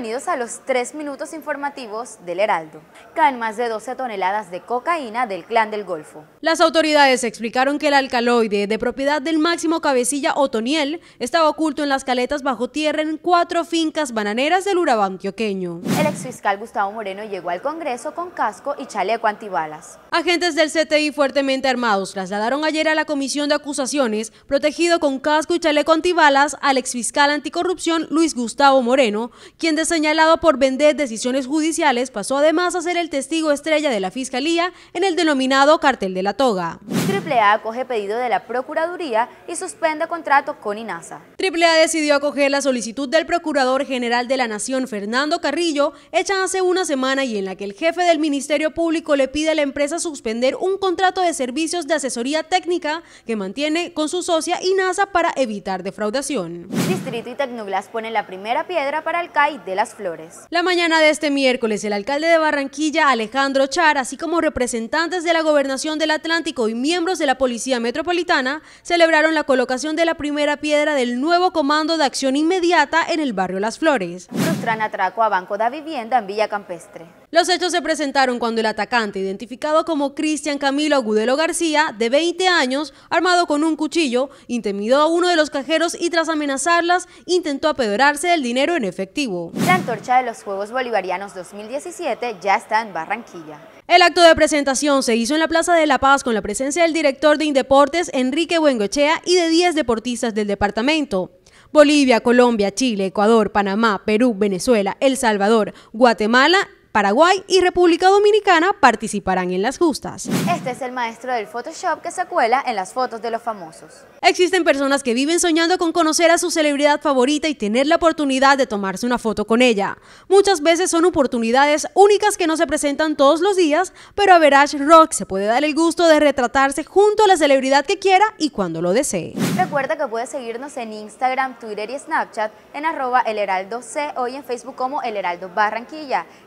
bienvenidos a los tres minutos informativos del Heraldo. Caen más de 12 toneladas de cocaína del clan del Golfo. Las autoridades explicaron que el alcaloide de propiedad del máximo cabecilla Otoniel estaba oculto en las caletas bajo tierra en cuatro fincas bananeras del Urabá antioqueño. El exfiscal Gustavo Moreno llegó al Congreso con casco y chaleco antibalas. Agentes del CTI fuertemente armados trasladaron ayer a la Comisión de Acusaciones, protegido con casco y chaleco antibalas, al exfiscal anticorrupción Luis Gustavo Moreno, quien señalado por vender decisiones judiciales pasó además a ser el testigo estrella de la Fiscalía en el denominado cartel de la toga. AAA acoge pedido de la Procuraduría y suspende contrato con INASA. AAA decidió acoger la solicitud del Procurador General de la Nación, Fernando Carrillo, hecha hace una semana y en la que el jefe del Ministerio Público le pide a la empresa suspender un contrato de servicios de asesoría técnica que mantiene con su socia INASA para evitar defraudación. Distrito y Tecnoglas ponen la primera piedra para el CAI de las Flores. La mañana de este miércoles, el alcalde de Barranquilla, Alejandro Char, así como representantes de la Gobernación del Atlántico y miembros miembros de la Policía Metropolitana celebraron la colocación de la primera piedra del nuevo Comando de Acción Inmediata en el barrio Las Flores. Frustran atraco a Banco de Vivienda en Villa Campestre. Los hechos se presentaron cuando el atacante, identificado como Cristian Camilo Agudelo García, de 20 años, armado con un cuchillo, intimidó a uno de los cajeros y tras amenazarlas intentó apedrarse del dinero en efectivo. La antorcha de los Juegos Bolivarianos 2017 ya está en Barranquilla. El acto de presentación se hizo en la Plaza de la Paz con la presencia de el director de Indeportes, Enrique Buengochea, y de 10 deportistas del departamento. Bolivia, Colombia, Chile, Ecuador, Panamá, Perú, Venezuela, El Salvador, Guatemala Paraguay y República Dominicana participarán en las justas. Este es el maestro del Photoshop que se cuela en las fotos de los famosos. Existen personas que viven soñando con conocer a su celebridad favorita y tener la oportunidad de tomarse una foto con ella. Muchas veces son oportunidades únicas que no se presentan todos los días, pero a Verash Rock se puede dar el gusto de retratarse junto a la celebridad que quiera y cuando lo desee. Recuerda que puedes seguirnos en Instagram, Twitter y Snapchat en arroba en Facebook como el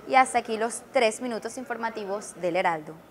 y aquí los tres minutos informativos del Heraldo.